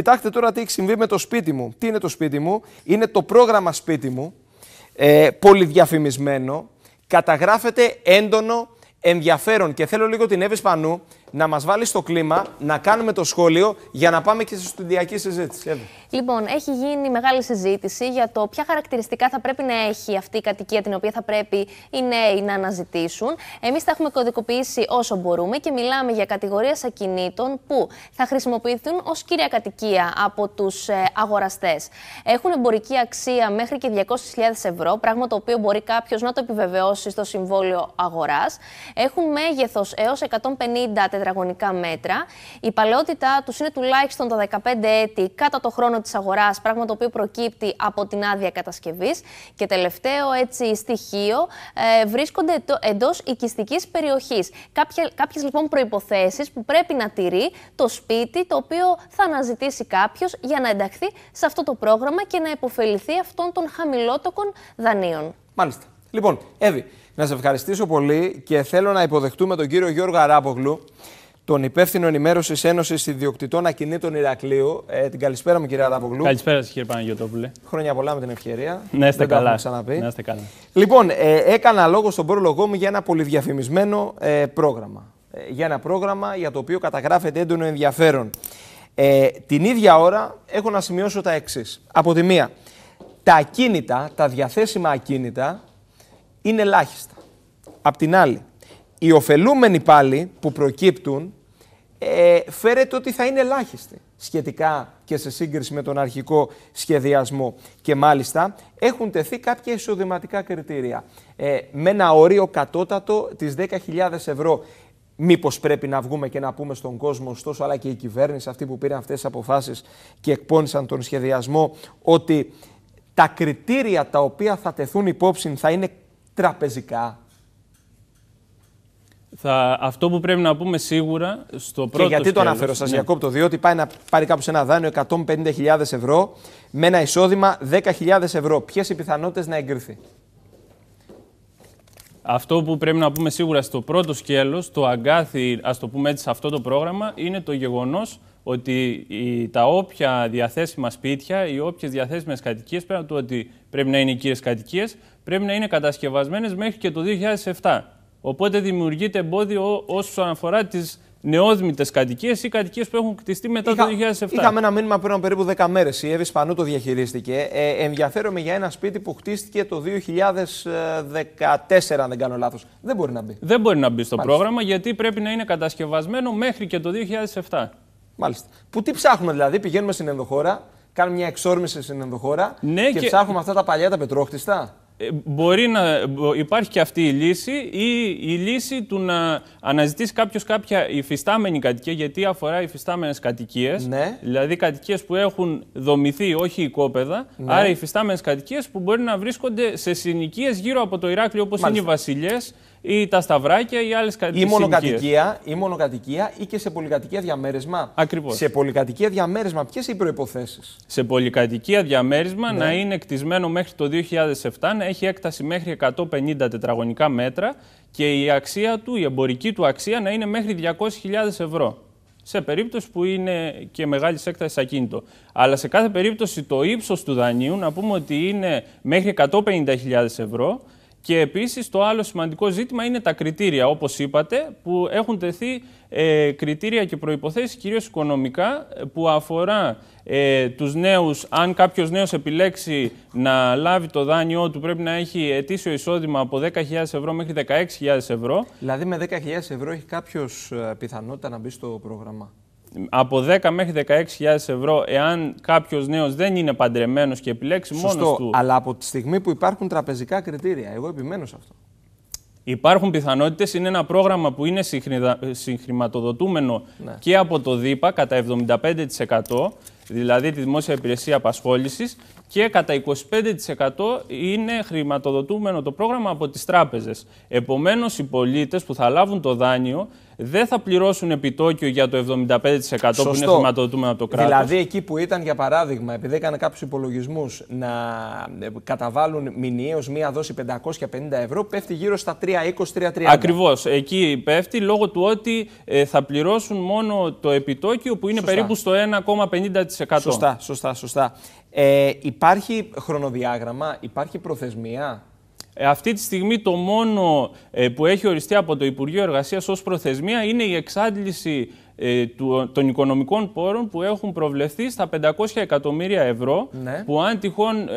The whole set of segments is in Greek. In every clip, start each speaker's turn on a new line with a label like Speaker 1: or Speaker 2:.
Speaker 1: Κοιτάξτε τώρα τι έχει συμβεί με το σπίτι μου. Τι είναι το σπίτι μου, Είναι το πρόγραμμα σπίτι μου, ε, πολυδιαφημισμένο, καταγράφεται έντονο ενδιαφέρον. Και θέλω λίγο την Εύης Σπανού να μας βάλει στο κλίμα, να κάνουμε το σχόλιο για να πάμε και στη στοντιακή συζήτηση. Λοιπόν, έχει γίνει μεγάλη συζήτηση για το ποια χαρακτηριστικά θα πρέπει να έχει αυτή η κατοικία την οποία θα πρέπει οι νέοι να αναζητήσουν. Εμείς τα έχουμε κωδικοποιήσει όσο μπορούμε και μιλάμε για κατηγορίες ακινήτων που θα χρησιμοποιηθούν ως κύρια κατοικία από τους ε, αγοραστές. Έχουν εμπορική αξία μέχρι και 200.000 ευρώ, πράγμα το οποίο μπορεί κάποιος να το επιβεβαιώσει στο συμβόλαιο αγοράς. Έχουν μέγεθος έως 150 τετραγωνικά μέτρα. Η παλαιότητά τους είναι τουλάχιστον τα 15 έτη κατά το χρόνο της αγοράς, πράγμα το οποίο προκύπτει από την άδεια κατασκευής. Και τελευταίο έτσι στοιχείο, ε, βρίσκονται εντό οικιστικής περιοχής. Κάποιες λοιπόν προποθέσει που πρέπει να τηρεί το σπίτι το οποίο θα αναζητήσει κάποιος για να ενταχθεί σε αυτό το πρόγραμμα και να υποφεληθεί αυτών των χαμηλότοκων δανείων. Μάλιστα. Λοιπόν, Εύη, να σε ευχαριστήσω πολύ και θέλω να υποδεχτούμε τον κύριο Γιώργο Αράπογλου, τον υπεύθυνο ενημέρωσης Ένωσης Ιδιοκτητών Ακινήτων Ηρακλείου. Ε, την καλησπέρα μου, κύριε Αράπογλου. Καλησπέρα
Speaker 2: σας, κύριε Παναγιωτόπουλε.
Speaker 1: Χρόνια πολλά με την ευκαιρία. Να είστε καλά. Ξαναπεί. Να είστε καλά. Λοιπόν, ε, έκανα λόγο στον πρόλογό μου για ένα πολυδιαφημισμένο ε, πρόγραμμα. Ε, για ένα πρόγραμμα για το οποίο καταγράφεται έντονο ενδιαφέρον. Ε, την ίδια ώρα έχω να σημειώσω τα εξής. Από τη μία, τα ακίνητα, τα διαθέσιμα ακίνητα είναι ελάχιστα. Απ' την άλλη, οι ωφελούμενοι πάλι που προκύπτουν ε, φέρεται ότι θα είναι ελάχιστοι σχετικά και σε σύγκριση με τον αρχικό σχεδιασμό. Και μάλιστα έχουν τεθεί κάποια εισοδηματικά κριτήρια. Ε, με ένα όριο κατώτατο τις 10.000 ευρώ. Μήπως πρέπει να βγούμε και να πούμε στον κόσμο, ωστόσο, αλλά και η κυβέρνηση, αυτοί που πήραν αυτές τις αποφάσεις και εκπώνησαν τον σχεδιασμό, ότι τα κριτήρια τα οποία θα τεθούν υπόψη θα είναι τραπεζικά.
Speaker 2: Θα, αυτό που πρέπει να πούμε σίγουρα στο πρώτο. Και γιατί ναι. το αναφέρω, σας ναι. διακόπτω,
Speaker 1: διότι πάει να πάρει κάποιο ένα δάνειο 150.000 ευρώ με ένα εισόδημα 10.000 ευρώ. Ποιες οι πιθανότητες να εγκριθεί.
Speaker 2: Αυτό που πρέπει να πούμε σίγουρα στο πρώτο σκέλος, το αγκάθι, ας το πούμε έτσι, σε αυτό το πρόγραμμα, είναι το γεγονός ότι η, τα όποια διαθέσιμα σπίτια, οι όποιες διαθέσιμες κατοικίες, πέραν του ότι πρέπει να είναι οικίε κατοικίες πρέπει να είναι κατασκευασμένες μέχρι και το 2007. Οπότε δημιουργείται εμπόδιο όσον αφορά τις νεόδμητε κατοικίες ή κατοικίες που έχουν κτιστεί μετά το 2007. Είχαμε ένα
Speaker 1: μήνυμα πριν περίπου 10 μέρες. Η Εύης Σπανού το διαχειρίστηκε. Ε, ενδιαφέρομαι για ένα σπίτι που χτίστηκε το 2014, αν δεν κάνω λάθος. Δεν μπορεί να μπει.
Speaker 2: Δεν μπορεί να μπει στο πρόγραμμα γιατί πρέπει να είναι κατασκευασμένο μέχρι και το 2007. Μάλιστα. Που τι ψάχνουμε δηλαδή, πηγαίνουμε
Speaker 1: στην ενδοχώρα, κάνουμε μια εξόρμηση στην ενδοχώρα ναι, και, και ψάχνουμε αυτά τα παλιά τα πετρόχτιστα.
Speaker 2: Ε, μπορεί να υπάρχει και αυτή η λύση ή η λύση του να αναζητήσει κάποιος κάποια υφιστάμενη κατοικία, γιατί αφορά υφιστάμενες κατοικίες. Ναι. Δηλαδή κατοικίες που έχουν δομηθεί, όχι οικόπεδα. Ναι. Άρα υφιστάμενες κατοικίες που μπορεί να βρίσκονται σε συνοικίες γύρω από το Ηράκλειο, όπως είναι οι Βασιλιές, ή τα σταυράκια ή άλλες κατοικίε. Ή
Speaker 1: μονοκατοικία, ή ή και σε πολυκατοικία διαμέρισμα. Ακριβώς. Σε πολυκατοικία διαμέρισμα, ποιες οι
Speaker 2: προποθέσει. Σε πολυκατοικία διαμέρισμα ναι. να είναι κτισμένο μέχρι το 2007, να έχει έκταση μέχρι 150 τετραγωνικά μέτρα και η αξία του, η εμπορική του αξία να είναι μέχρι 200.000 ευρώ σε περίπτωση που είναι και μεγάλης έκτασης ακίνητο. Αλλά σε κάθε περίπτωση το ύψος του δανείου, να πούμε ότι είναι μέχρι 150.000 ευρώ και επίσης το άλλο σημαντικό ζήτημα είναι τα κριτήρια, όπως είπατε, που έχουν τεθεί ε, κριτήρια και προποθέσει κυρίως οικονομικά, που αφορά ε, τους νέους. Αν κάποιος νέος επιλέξει να λάβει το δάνειό του, πρέπει να έχει ετήσιο εισόδημα από 10.000 ευρώ μέχρι 16.000 ευρώ. Δηλαδή, με 10.000 ευρώ έχει κάποιος ε, πιθανότητα να μπει στο πρόγραμμα από 10 μέχρι 16.000 ευρώ, εάν κάποιος νέος δεν είναι παντρεμένος και επιλέξει μόνος του. Αλλά
Speaker 1: από τη στιγμή που υπάρχουν τραπεζικά κριτήρια, εγώ επιμένω σε αυτό.
Speaker 2: Υπάρχουν πιθανότητες, είναι ένα πρόγραμμα που είναι συγχρηματοδοτούμενο ναι. και από το ΔΥΠΑ κατά 75%, δηλαδή τη Δημόσια Υπηρεσία Απασχόλησης, και κατά 25% είναι χρηματοδοτούμενο το πρόγραμμα από τις τράπεζες. Επομένως, οι πολίτες που θα λάβουν το δάνειο δεν θα πληρώσουν επιτόκιο για το 75% που είναι χρηματοδοτούμενο από το κράτος. Δηλαδή, εκεί που
Speaker 1: ήταν, για παράδειγμα, επειδή έκανε κάποιους υπολογισμούς να ε, καταβάλουν μηνιαίως μία δόση 550 ευρώ, πέφτει γύρω στα 320-330. Ακριβώς.
Speaker 2: Εκεί πέφτει λόγω του ότι ε, θα πληρώσουν μόνο το επιτόκιο που είναι περίπου στο 1,50%. Σωστά, σωστά, σωστά. Ε, υπάρχει χρονοδιάγραμμα, υπάρχει προθεσμία. Ε, αυτή τη στιγμή το μόνο ε, που έχει οριστεί από το Υπουργείο Εργασίας ως προθεσμία είναι η εξάντληση ε, των οικονομικών πόρων που έχουν προβλεφθεί στα 500 εκατομμύρια ευρώ ναι. που αν τυχόν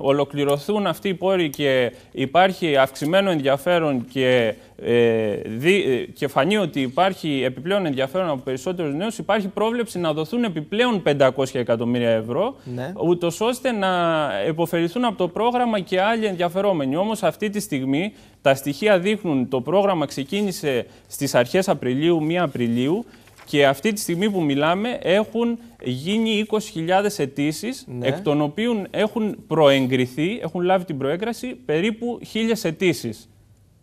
Speaker 2: ολοκληρωθούν αυτοί οι πόροι και υπάρχει αυξημένο ενδιαφέρον και ε, δι, ε, και φανεί ότι υπάρχει επιπλέον ενδιαφέρον από περισσότερους νέους, υπάρχει πρόβλεψη να δοθούν επιπλέον 500 εκατομμύρια ευρώ, ναι. ούτως ώστε να υποφεληθούν από το πρόγραμμα και άλλοι ενδιαφερόμενοι. Όμως αυτή τη στιγμή τα στοιχεία δείχνουν το πρόγραμμα ξεκίνησε στις αρχές Απριλίου, 1 Απριλίου. Και αυτή τη στιγμή που μιλάμε έχουν γίνει 20.000 αιτήσεις, ναι. εκ των οποίων έχουν προεγκριθεί, έχουν λάβει την προέγκραση περίπου 1.000 αιτήσει.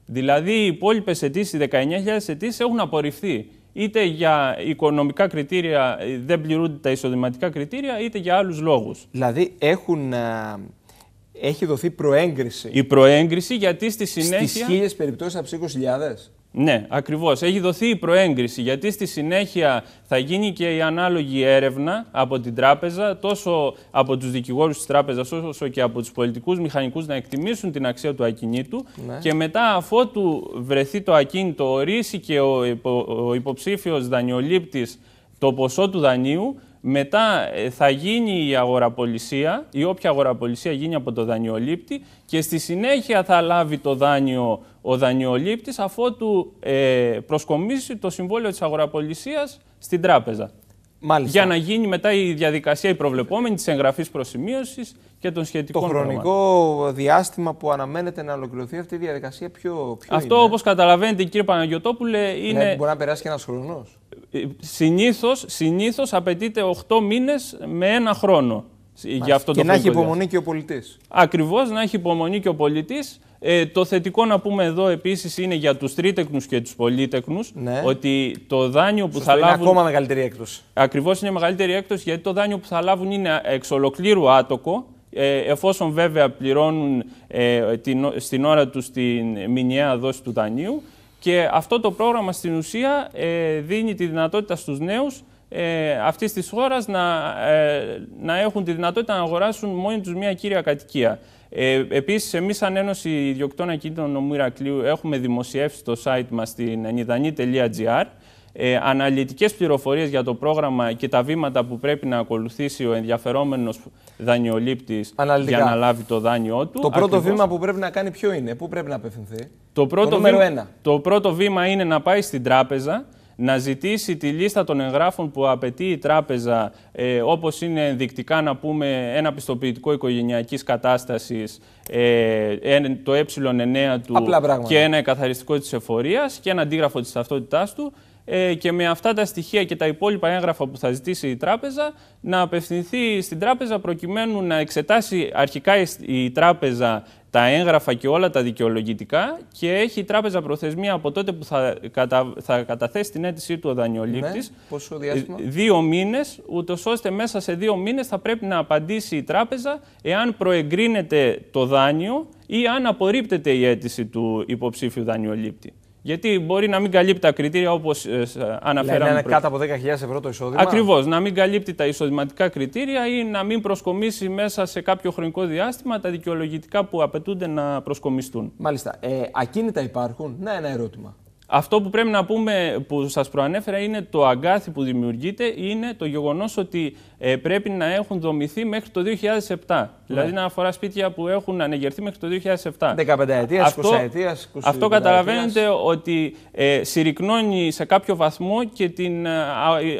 Speaker 2: Δηλαδή οι υπόλοιπες αιτήσεις, οι 19.000 αιτήσεις έχουν απορριφθεί. Είτε για οικονομικά κριτήρια ε, δεν πληρούνται τα εισοδηματικά κριτήρια, είτε για άλλους λόγους. Δηλαδή έχουν, ε, έχει δοθεί προέγκριση. Η προέγκριση γιατί στη συνέχεια... Στις χίλιες
Speaker 1: περιπτώσεις από 20.000.
Speaker 2: Ναι, ακριβώς. Έχει δοθεί η προέγκριση γιατί στη συνέχεια θα γίνει και η ανάλογη έρευνα από την τράπεζα, τόσο από τους δικηγόρους της τράπεζας, όσο και από τους πολιτικούς μηχανικούς να εκτιμήσουν την αξία του ακινήτου. Ναι. Και μετά, αφότου βρεθεί το ακίνητο, ορίσει και ο υποψήφιος δανειολήπτης το ποσό του δανείου, μετά ε, θα γίνει η αγοραπολισία ή όποια αγοραπολισία γίνει από το δανειολήπτη και στη συνέχεια θα λάβει το δάνειο ο δανειολήπτης αφότου ε, προσκομίσει το συμβόλαιο της αγοραπολισίας στην τράπεζα. Για να γίνει μετά η διαδικασία η προβλεπόμενη της εγγραφής προσημείωσης και των σχετικών. Το χρονικό
Speaker 1: διάστημα που αναμένεται να ολοκληρωθεί αυτή η διαδικασία, ποιο, ποιο Αυτό,
Speaker 2: όπως καταλαβαίνετε, κύριε Παναγιοτόπουλε, ναι, είναι. Ναι, μπορεί να περάσει και ένας χρόνος. Ε, Συνήθως συνήθως απαιτείται 8 μήνες με ένα χρόνο. Για αυτό και να έχει υπομονή και ο πολιτής. Ακριβώς, ε, να έχει υπομονή και ο πολιτής. το θετικό να πούμε εδώ επίσης είναι για τους τρίτεκνους και τους πολίτεκνου ναι. ότι το δάνειο που θα λάβουν. Είναι ακόμα μεγαλύτερη έκπτωση. Ακριβώς είναι μεγαλύτερη έκπτωση γιατί το δάνειο που θα λάβουν είναι εξ ολοκλήρου άτοκο. Ε, εφόσον βέβαια πληρώνουν ε, την, στην ώρα τους την μηνιαία δόση του δανείου και αυτό το πρόγραμμα στην ουσία ε, δίνει τη δυνατότητα στους νέους ε, αυτής της χώρας να, ε, να έχουν τη δυνατότητα να αγοράσουν μόνοι τους μια κύρια κατοικία. Ε, Επίσης, εμείς, σαν Ένωση Ιδιοκτών Ακινήτων Νομού Ηρακλείου, έχουμε δημοσιεύσει στο site μας στην ενιδανή.gr ε, αναλυτικές πληροφορίες για το πρόγραμμα και τα βήματα που πρέπει να ακολουθήσει ο ενδιαφερόμενος δανειολήπτης για να λάβει το δάνειό του. Το πρώτο Ακριβώς. βήμα
Speaker 1: που πρέπει να κάνει, ποιο είναι, πού πρέπει να απευθυνθεί. Το
Speaker 2: πρώτο, το, βήμα, το πρώτο βήμα είναι να πάει στην τράπεζα να ζητήσει τη λίστα των εγγράφων που απαιτεί η τράπεζα, ε, όπως είναι ενδεικτικά να πούμε ένα πιστοποιητικό οικογενειακής κατάστασης, ε, το ε9 του και ένα εκαθαριστικό της εφορίας και ένα αντίγραφο της ταυτότητάς του, ε, και με αυτά τα στοιχεία και τα υπόλοιπα έγγραφα που θα ζητήσει η τράπεζα να απευθυνθεί στην τράπεζα προκειμένου να εξετάσει αρχικά η τράπεζα τα έγγραφα και όλα τα δικαιολογητικά και έχει η τράπεζα προθεσμία από τότε που θα, θα καταθέσει την αίτησή του ο δανειολήπτης. Ναι,
Speaker 1: πόσο διάστημα?
Speaker 2: Ε, δύο μήνες, ούτως ώστε μέσα σε δύο μήνες θα πρέπει να απαντήσει η τράπεζα εάν προεγκρίνεται το δάνειο ή αν απορρίπτεται η αίτηση του υποψήφιου δανειολήπτη. Γιατί μπορεί να μην καλύπτει τα κριτήρια όπως ε, αναφέραμε. Να είναι κάτω από 10.000
Speaker 1: ευρώ το εισόδημα. Ακριβώς.
Speaker 2: Να μην καλύπτει τα εισοδηματικά κριτήρια ή να μην προσκομίσει μέσα σε κάποιο χρονικό διάστημα τα δικαιολογητικά που απαιτούνται να προσκομιστούν. Μάλιστα. Ε, ακίνητα υπάρχουν. Να ένα ερώτημα. Αυτό που πρέπει να πούμε που σας προανέφερα είναι το αγκάθι που δημιουργείται, είναι το γεγονός ότι ε, πρέπει να έχουν δομηθεί μέχρι το 2007. Ναι. Δηλαδή να αφορά σπίτια που έχουν ανεγερθεί μέχρι το 2007. 15 ετία, 20 ετία, 20 Αυτό καταλαβαίνετε ότι ε, συρρυκνώνει σε κάποιο βαθμό και την ε,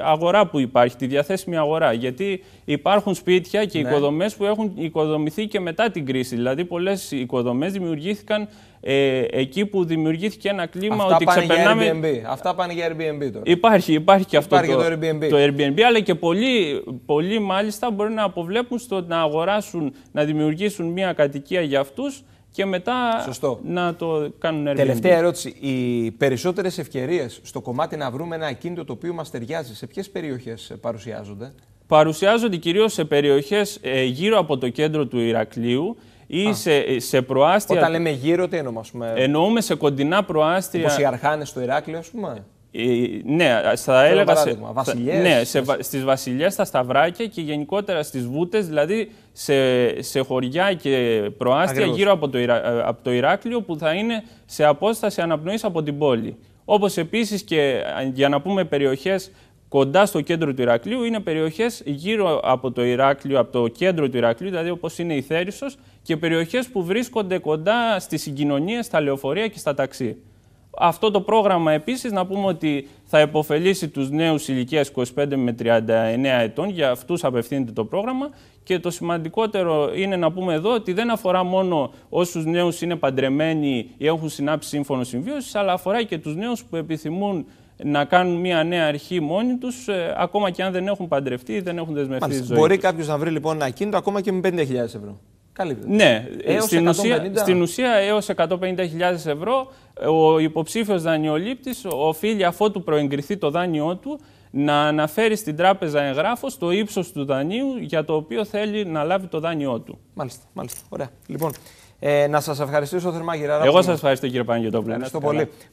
Speaker 2: αγορά που υπάρχει, τη διαθέσιμη αγορά. Γιατί υπάρχουν σπίτια και ναι. οικοδομές που έχουν οικοδομηθεί και μετά την κρίση. Δηλαδή, πολλές οικοδομές δημιουργήθηκαν ε, εκεί που δημιουργήθηκε ένα κλίμα Αυτά ότι πάνε ξεπερνάμε. Για Airbnb.
Speaker 1: Αυτά πάνε για Airbnb τώρα.
Speaker 2: Υπάρχει, υπάρχει και αυτό το, το Airbnb. Το Airbnb, αλλά και πολλοί πολλοί μάλιστα μπορεί να αποβλέπουν στο να αγοράσουν, να δημιουργήσουν μια κατοικία για αυτούς και μετά να το κάνουν Airbnb. Τελευταία ερώτηση.
Speaker 1: Οι περισσότερες ευκαιρίες στο κομμάτι να βρούμε ένα ακίνητο το οποίο μας ταιριάζει, σε ποιες περιοχές παρουσιάζονται.
Speaker 2: Παρουσιάζονται κυρίως σε περιοχές ε, γύρω από το κέντρο του Ηρακλείου ή σε, σε προάστια. Όταν λέμε
Speaker 1: γύρω, τι εννοούμε, ας πούμε.
Speaker 2: Εννοούμε σε κοντινά προάστια. Όπως οι
Speaker 1: Αρχάνες στο Ηράκλειο, ας πούμε.
Speaker 2: Ε, ναι, θα έλεγα. ναι, σε, στις βασιλιές, στα σταυράκια και γενικότερα στις βούτες, δηλαδή σε, σε χωριά και προάστια γύρω από το, ε, από το Ηράκλειο που θα είναι σε απόσταση αναπνοής από την πόλη. Όπως επίσης και για να πούμε περιοχές κοντά στο κέντρο του Ηρακλείου είναι περιοχές γύρω από το Ηράκλειο, από το κέντρο του Ηρακλείου, δηλαδή όπως είναι η Θέρισσος και περιοχές που βρίσκονται κοντά στις συγκοινωνίες, στα λεωφορεία και στα ταξί. Αυτό το πρόγραμμα επίσης να πούμε ότι θα επωφελήσει τους νέους ηλικίας 25 με 39 ετών, για αυτούς απευθύνεται το πρόγραμμα και το σημαντικότερο είναι να πούμε εδώ ότι δεν αφορά μόνο όσους νέους είναι παντρεμένοι ή έχουν συνάψει σύμφωνο συμβίωσης, αλλά αφορά και τους νέους που επιθυμούν να κάνουν μια νέα αρχή μόνοι τους, ε, ακόμα και αν δεν έχουν παντρευτεί ή δεν έχουν δεσμευτεί Μπορεί
Speaker 1: κάποιος να βρει λοιπόν ένα κίνητο ακόμα και με 50.000 ευρώ.
Speaker 2: Ναι, στην, ουσία, στην έως 150.000 ευρώ ο υποψήφιος δανειολήπτης οφείλει αφότου προεγκριθεί το δάνειό του να αναφέρει στην τράπεζα εγγράφος το ύψος του δανείου για το οποίο θέλει να λάβει το δάνειό του. Μάλιστα, μάλιστα. Ωραία. Λοιπόν, ε, να σας ευχαριστήσω θερμά, κύριε Εγώ σας ευχαριστώ, κύριε Παναγιώτοπουλο. Ευχαριστώ πολύ.